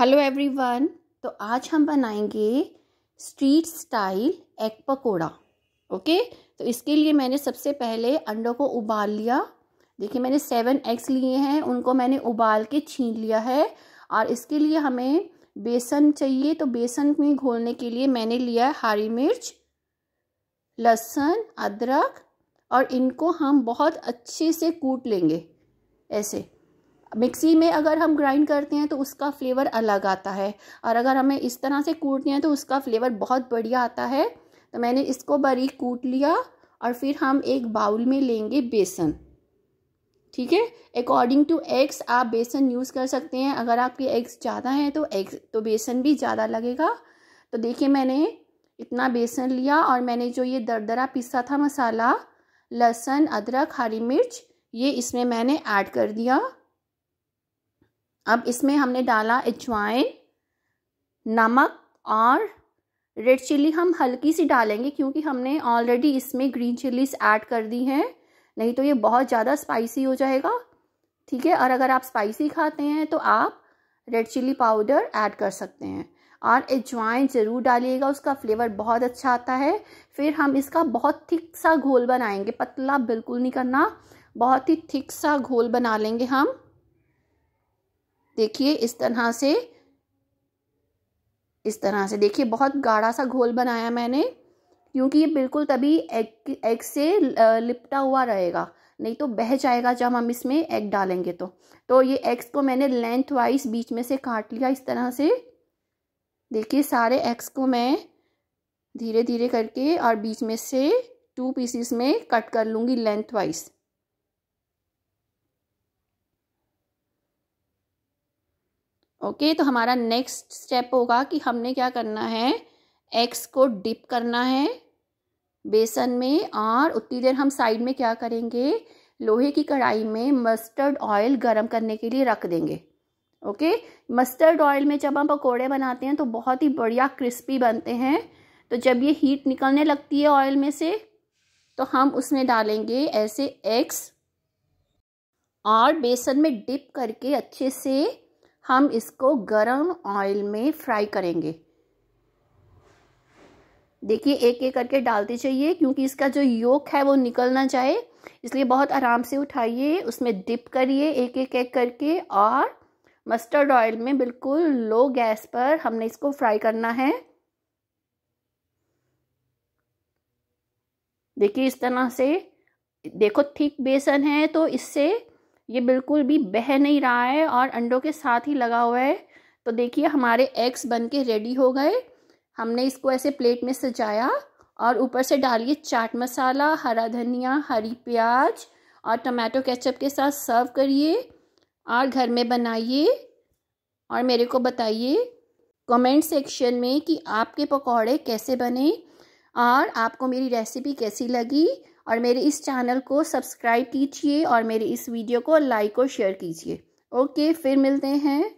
hello everyone तो आज हम बनाएंगे street style egg pakora okay तो इसके लिए मैंने सबसे पहले अंडों को उबाल लिया देखिए मैंने सेवन एग्स लिए हैं उनको मैंने उबाल के छीन लिया है और इसके लिए हमें बेसन चाहिए तो बेसन में घोलने के लिए मैंने लिया हरी मिर्च लहसुन अदरक और इनको हम बहुत अच्छे से कूट लेंगे ऐसे मिक्सी में अगर हम ग्राइंड करते हैं तो उसका फ्लेवर अलग आता है और अगर हमें इस तरह से कूटते हैं तो उसका फ्लेवर बहुत बढ़िया आता है तो मैंने इसको बारीक कूट लिया और फिर हम एक बाउल में लेंगे बेसन ठीक है अकॉर्डिंग टू एग्स आप बेसन यूज़ कर सकते हैं अगर आपके एग्स ज़्यादा हैं तो एग्स तो बेसन भी ज़्यादा लगेगा तो देखिए मैंने इतना बेसन लिया और मैंने जो ये दरदरा पिसा था मसाला लहसुन अदरक हरी मिर्च ये इसमें मैंने ऐड कर दिया अब इसमें हमने डाला अजवाइन नमक और रेड चिल्ली हम हल्की सी डालेंगे क्योंकि हमने ऑलरेडी इसमें ग्रीन चिल्लीस ऐड कर दी हैं नहीं तो ये बहुत ज़्यादा स्पाइसी हो जाएगा ठीक है और अगर आप स्पाइसी खाते हैं तो आप रेड चिल्ली पाउडर ऐड कर सकते हैं और अजवाइन ज़रूर डालिएगा उसका फ्लेवर बहुत अच्छा आता है फिर हम इसका बहुत थिक सा घोल बनाएंगे पतला बिल्कुल नहीं करना बहुत ही थिक सा घोल बना लेंगे हम देखिए इस तरह से इस तरह से देखिए बहुत गाढ़ा सा घोल बनाया मैंने क्योंकि ये बिल्कुल तभी एग एग से लिपटा हुआ रहेगा नहीं तो बह जाएगा जब हम इसमें एग डालेंगे तो तो ये एग्स को मैंने लेंथ वाइज बीच में से काट लिया इस तरह से देखिए सारे एग्स को मैं धीरे धीरे करके और बीच में से टू पीसीस में कट कर लूँगी लेंथ वाइज ओके तो हमारा नेक्स्ट स्टेप होगा कि हमने क्या करना है एग्स को डिप करना है बेसन में और उतनी देर हम साइड में क्या करेंगे लोहे की कढ़ाई में मस्टर्ड ऑयल गर्म करने के लिए रख देंगे ओके मस्टर्ड ऑयल में जब हम पकोड़े बनाते हैं तो बहुत ही बढ़िया क्रिस्पी बनते हैं तो जब ये हीट निकलने लगती है ऑयल में से तो हम उसमें डालेंगे ऐसे एग्स और बेसन में डिप करके अच्छे से हम इसको गरम ऑयल में फ्राई करेंगे देखिए एक एक करके डालते चाहिए क्योंकि इसका जो योक है वो निकलना जाए इसलिए बहुत आराम से उठाइए उसमें डिप करिए एक एक एक करके और मस्टर्ड ऑयल में बिल्कुल लो गैस पर हमने इसको फ्राई करना है देखिए इस तरह से देखो थिक बेसन है तो इससे ये बिल्कुल भी बह नहीं रहा है और अंडों के साथ ही लगा हुआ है तो देखिए हमारे एग्स बन के रेडी हो गए हमने इसको ऐसे प्लेट में सजाया और ऊपर से डालिए चाट मसाला हरा धनिया हरी प्याज और टमाटो केचप के साथ सर्व करिए और घर में बनाइए और मेरे को बताइए कमेंट सेक्शन में कि आपके पकौड़े कैसे बने और आपको मेरी रेसिपी कैसी लगी और मेरे इस चैनल को सब्सक्राइब कीजिए और मेरे इस वीडियो को लाइक और शेयर कीजिए ओके फिर मिलते हैं